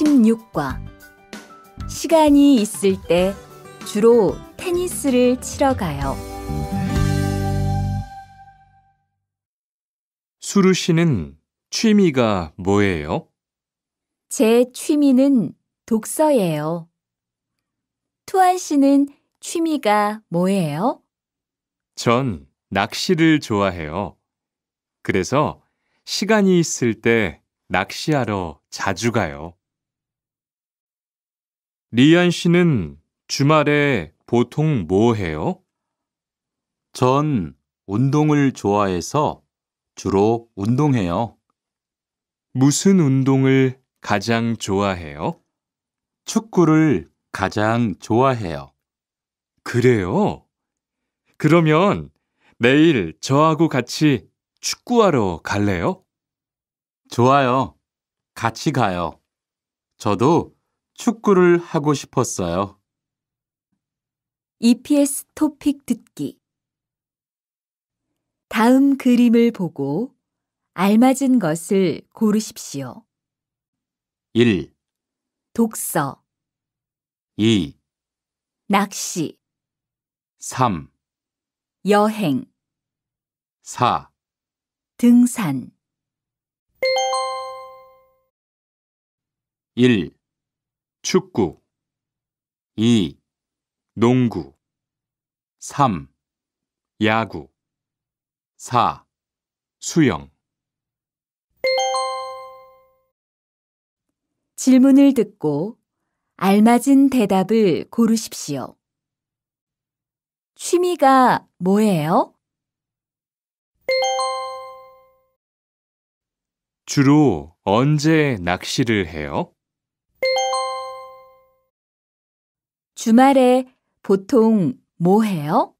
16과 시간이 있을 때 주로 테니스를 치러 가요. 수루 씨는 취미가 뭐예요? 제 취미는 독서예요. 투안 씨는 취미가 뭐예요? 전 낚시를 좋아해요. 그래서 시간이 있을 때 낚시하러 자주 가요. 리안 씨는 주말에 보통 뭐 해요? 전 운동을 좋아해서 주로 운동해요. 무슨 운동을 가장 좋아해요? 축구를 가장 좋아해요. 그래요? 그러면 내일 저하고 같이 축구하러 갈래요? 좋아요. 같이 가요. 저도 축구를 하고 싶었어요. EPS 토픽 듣기 다음 그림을 보고 알맞은 것을 고르십시오. 1, 독서, 2, 낚시, 3, 여행, 4. 등산 1, 축구 2. 농구 3. 야구 4. 수영 질문을 듣고 알맞은 대답을 고르십시오. 취미가 뭐예요? 주로 언제 낚시를 해요? 주말에 보통 뭐 해요?